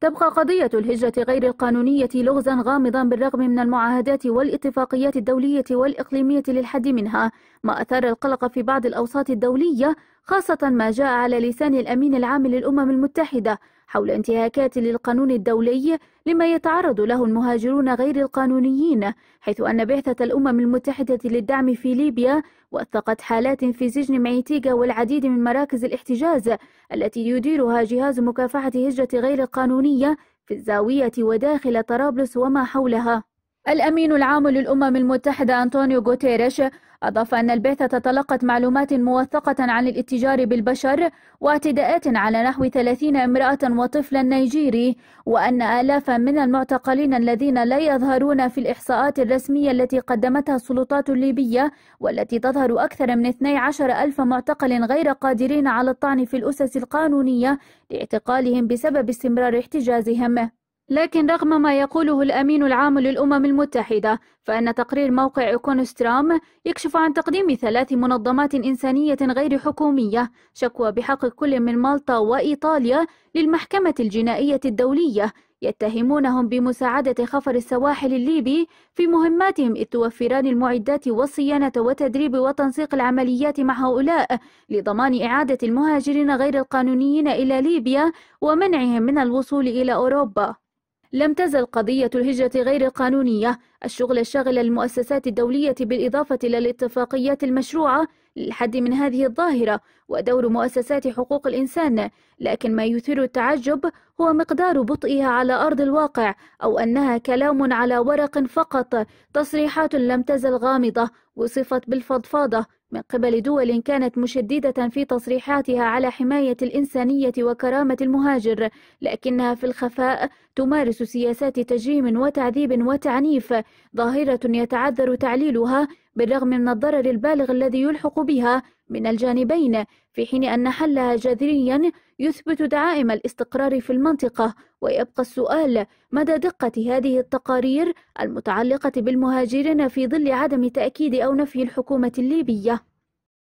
تبقى قضية الهجرة غير القانونية لغزا غامضا بالرغم من المعاهدات والاتفاقيات الدولية والإقليمية للحد منها ما أثار القلق في بعض الأوساط الدولية خاصة ما جاء على لسان الأمين العام للأمم المتحدة حول انتهاكات للقانون الدولي لما يتعرض له المهاجرون غير القانونيين حيث أن بعثة الأمم المتحدة للدعم في ليبيا وثقت حالات في سجن معيتيغا والعديد من مراكز الاحتجاز التي يديرها جهاز مكافحة هجرة غير القانونية في الزاوية وداخل طرابلس وما حولها الأمين العام للأمم المتحدة أنطونيو غوتيريش أضاف أن البعثة تلقت معلومات موثقة عن الاتجار بالبشر واعتداءات على نحو 30 امرأة وطفلا نيجيري وأن آلاف من المعتقلين الذين لا يظهرون في الإحصاءات الرسمية التي قدمتها السلطات الليبية والتي تظهر أكثر من 12 ألف معتقل غير قادرين على الطعن في الأسس القانونية لاعتقالهم بسبب استمرار احتجازهم لكن رغم ما يقوله الأمين العام للأمم المتحدة فإن تقرير موقع إيكونسترام يكشف عن تقديم ثلاث منظمات إنسانية غير حكومية شكوى بحق كل من مالطا وإيطاليا للمحكمة الجنائية الدولية يتهمونهم بمساعدة خفر السواحل الليبي في مهماتهم إذ توفران المعدات والصيانة وتدريب وتنسيق العمليات مع هؤلاء لضمان إعادة المهاجرين غير القانونيين إلى ليبيا ومنعهم من الوصول إلى أوروبا لم تزل قضية الهجرة غير القانونية الشغل الشاغل المؤسسات الدولية بالإضافة إلى الاتفاقيات المشروعة للحد من هذه الظاهرة ودور مؤسسات حقوق الإنسان لكن ما يثير التعجب هو مقدار بطئها على أرض الواقع أو أنها كلام على ورق فقط تصريحات لم تزل غامضة وصفت بالفضفاضة من قبل دول كانت مشددة في تصريحاتها على حماية الإنسانية وكرامة المهاجر لكنها في الخفاء تمارس سياسات تجريم وتعذيب وتعنيف ظاهرة يتعذر تعليلها بالرغم من الضرر البالغ الذي يلحق بها من الجانبين في حين أن حلها جذريا يثبت دعائم الاستقرار في المنطقة ويبقى السؤال مدى دقة هذه التقارير المتعلقة بالمهاجرين في ظل عدم تأكيد أو نفي الحكومة الليبية